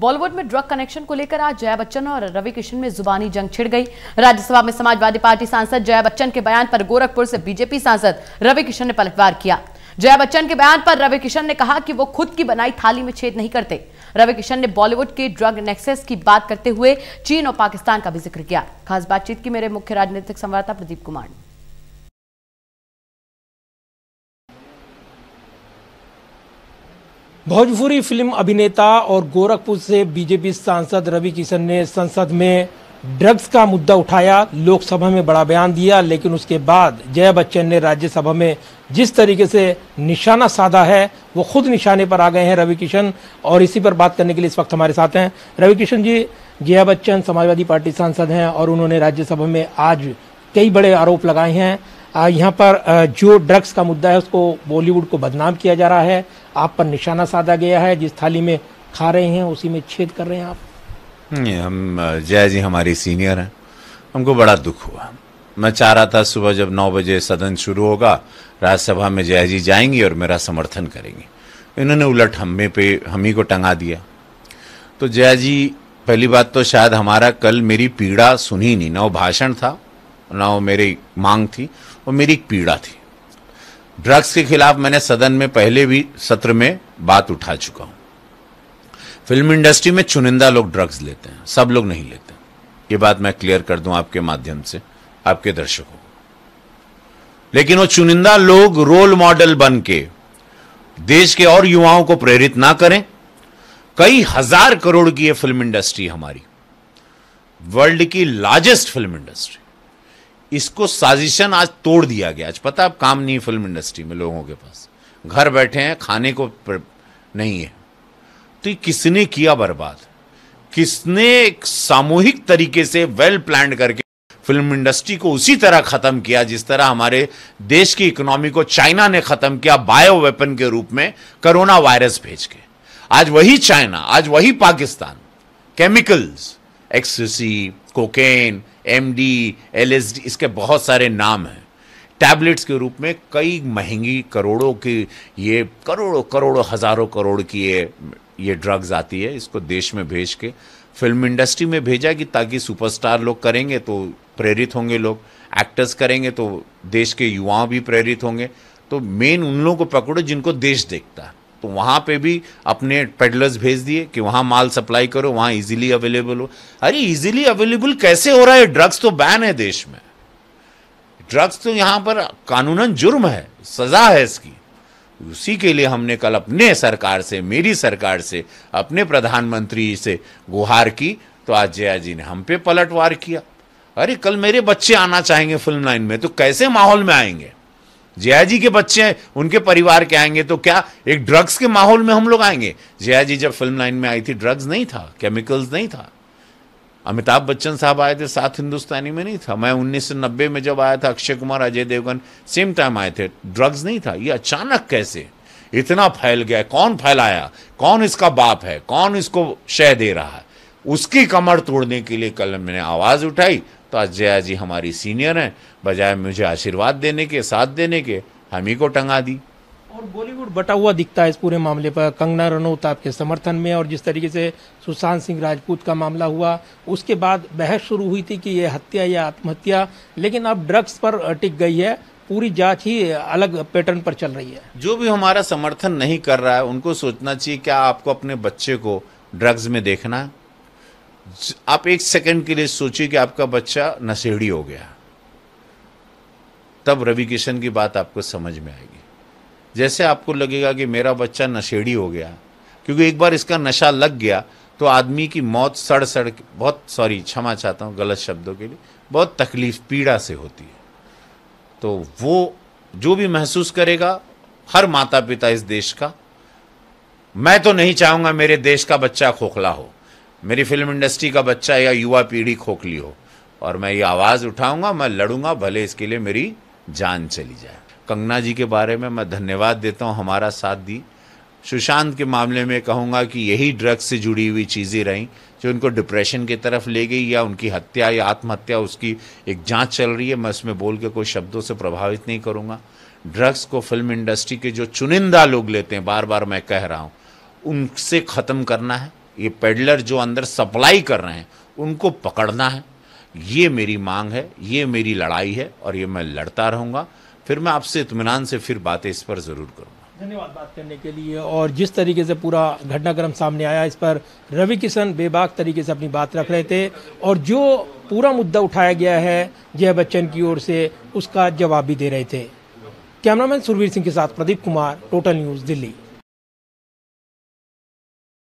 बॉलीवुड में drug connection को लेकर आज जया बच्चन और रवि किशन में जुबानी जंग छिड़ गई राज्यसभा में समाजवादी पार्टी सांसद जया बच्चन के बयान पर गोरखपुर से बीजेपी सांसद रवि किशन ने पलटवार किया जया बच्चन के बयान पर रवि किशन ने कहा कि वो खुद की बनाई थाली में छेद नहीं करते रवि किशन ने बॉलीवुड के ड्रग नेक्सेस की बात करते हुए चीन और पाकिस्तान का भी जिक्र किया खास बातचीत की मेरे मुख्य राजनीतिक संवाददाता प्रदीप कुमार ने भोजपुरी फिल्म अभिनेता और गोरखपुर से बीजेपी सांसद रवि किशन ने संसद में ड्रग्स का मुद्दा उठाया लोकसभा में बड़ा बयान दिया लेकिन उसके बाद जया बच्चन ने राज्यसभा में जिस तरीके से निशाना साधा है वो खुद निशाने पर आ गए हैं रवि किशन और इसी पर बात करने के लिए इस वक्त हमारे साथ हैं रवि किशन जी जया बच्चन समाजवादी पार्टी सांसद हैं और उन्होंने राज्यसभा में आज कई बड़े आरोप लगाए हैं यहाँ पर जो ड्रग्स का मुद्दा है उसको बॉलीवुड को बदनाम किया जा रहा है आप पर निशाना साधा गया है जिस थाली में खा रहे हैं उसी में छेद कर रहे हैं आप हम जय जी हमारी सीनियर हैं हमको बड़ा दुख हुआ मैं चाह रहा था सुबह जब नौ बजे सदन शुरू होगा राज्यसभा में जया जी जाएंगी और मेरा समर्थन करेंगी इन्होंने उलट हमें पे हम ही को टंगा दिया तो जया जी पहली बात तो शायद हमारा कल मेरी पीड़ा सुनी नहीं ना वो भाषण था ना वो मेरी मांग थी वो मेरी पीड़ा थी ड्रग्स के खिलाफ मैंने सदन में पहले भी सत्र में बात उठा चुका हूं फिल्म इंडस्ट्री में चुनिंदा लोग ड्रग्स लेते हैं सब लोग नहीं लेते ये बात मैं क्लियर कर दूं आपके माध्यम से आपके दर्शकों को लेकिन वो चुनिंदा लोग रोल मॉडल बन के देश के और युवाओं को प्रेरित ना करें कई हजार करोड़ की ये फिल्म इंडस्ट्री हमारी वर्ल्ड की लार्जेस्ट फिल्म इंडस्ट्री इसको साजिशन आज तोड़ दिया गया आज पता अब काम नहीं है फिल्म इंडस्ट्री में लोगों के पास घर बैठे हैं खाने को नहीं है तो ये किसने किया बर्बाद किसने एक सामूहिक तरीके से वेल प्लान करके फिल्म इंडस्ट्री को उसी तरह खत्म किया जिस तरह हमारे देश की इकोनॉमी को चाइना ने खत्म किया बायो वेपन के रूप में कोरोना वायरस भेज के आज वही चाइना आज वही पाकिस्तान केमिकल्स एक्सिस cocaine M D L S D इसके बहुत सारे नाम हैं टैबलेट्स के रूप में कई महंगी करोड़ों की ये करोड़ों करोड़ों हज़ारों करोड़ की ये ये ड्रग्स आती है इसको देश में भेज के फिल्म इंडस्ट्री में भेजा कि ताकि सुपरस्टार लोग करेंगे तो प्रेरित होंगे लोग एक्टर्स करेंगे तो देश के युवाओं भी प्रेरित होंगे तो मेन उन लोगों को पकड़ो जिनको देश देखता है तो वहाँ पे भी अपने पेडलर्स भेज दिए कि वहाँ माल सप्लाई करो वहाँ इजीली अवेलेबल हो अरे इजीली अवेलेबल कैसे हो रहा है ड्रग्स तो बैन है देश में ड्रग्स तो यहाँ पर कानूनन जुर्म है सज़ा है इसकी उसी के लिए हमने कल अपने सरकार से मेरी सरकार से अपने प्रधानमंत्री से गुहार की तो आज जया जी ने हम पे पलटवार किया अरे कल मेरे बच्चे आना चाहेंगे फिल्म लाइन में तो कैसे माहौल में आएंगे जया जी के बच्चे हैं उनके परिवार के आएंगे तो क्या एक ड्रग्स के माहौल में हम लोग आएंगे जया जी जब फिल्म लाइन में आई थी ड्रग्स नहीं था केमिकल्स नहीं था अमिताभ बच्चन साहब आए थे साथ हिंदुस्तानी में नहीं था मैं उन्नीस में जब आया था अक्षय कुमार अजय देवगन सेम टाइम आए थे ड्रग्स नहीं था ये अचानक कैसे इतना फैल गया कौन फैलाया कौन इसका बाप है कौन इसको शह दे रहा है उसकी कमर तोड़ने के लिए कल मैंने आवाज़ उठाई तो अजया जी हमारी सीनियर हैं बजाय मुझे आशीर्वाद देने के साथ देने के हम ही को टंगा दी और बॉलीवुड बटा हुआ दिखता है इस पूरे मामले पर कंगना रनौत आपके समर्थन में और जिस तरीके से सुशांत सिंह राजपूत का मामला हुआ उसके बाद बहस शुरू हुई थी कि ये हत्या या आत्महत्या लेकिन अब ड्रग्स पर टिक गई है पूरी जांच ही अलग पैटर्न पर चल रही है जो भी हमारा समर्थन नहीं कर रहा है उनको सोचना चाहिए क्या आपको अपने बच्चे को ड्रग्स में देखना है आप एक सेकंड के लिए सोचिए कि आपका बच्चा नशेड़ी हो गया तब रवि किशन की बात आपको समझ में आएगी जैसे आपको लगेगा कि मेरा बच्चा नशेड़ी हो गया क्योंकि एक बार इसका नशा लग गया तो आदमी की मौत सड़ सड़ बहुत सॉरी क्षमा चाहता हूँ गलत शब्दों के लिए बहुत तकलीफ पीड़ा से होती है तो वो जो भी महसूस करेगा हर माता पिता इस देश का मैं तो नहीं चाहूँगा मेरे देश का बच्चा खोखला हो मेरी फिल्म इंडस्ट्री का बच्चा या युवा पीढ़ी खोखली हो और मैं ये आवाज़ उठाऊंगा मैं लड़ूंगा भले इसके लिए मेरी जान चली जाए कंगना जी के बारे में मैं धन्यवाद देता हूँ हमारा साथ दी सुशांत के मामले में कहूँगा कि यही ड्रग्स से जुड़ी हुई चीज़ें रहीं जो उनको डिप्रेशन की तरफ ले गई या उनकी हत्या या आत्महत्या उसकी एक जांच चल रही है मैं उसमें बोल के कोई शब्दों से प्रभावित नहीं करूँगा ड्रग्स को फिल्म इंडस्ट्री के जो चुनिंदा लोग लेते हैं बार बार मैं कह रहा हूँ उनसे ख़त्म करना है ये पेडलर जो अंदर सप्लाई कर रहे हैं उनको पकड़ना है ये मेरी मांग है ये मेरी लड़ाई है और ये मैं लड़ता रहूंगा फिर मैं आपसे इतमान से फिर बातें इस पर ज़रूर करूँगा धन्यवाद बात करने के लिए और जिस तरीके से पूरा घटनाक्रम सामने आया इस पर रवि किशन बेबाक तरीके से अपनी बात रख रहे थे और जो पूरा मुद्दा उठाया गया है जय बच्चन की ओर से उसका जवाब भी दे रहे थे कैमरामैन सुरवीर सिंह के साथ प्रदीप कुमार टोटल न्यूज़ दिल्ली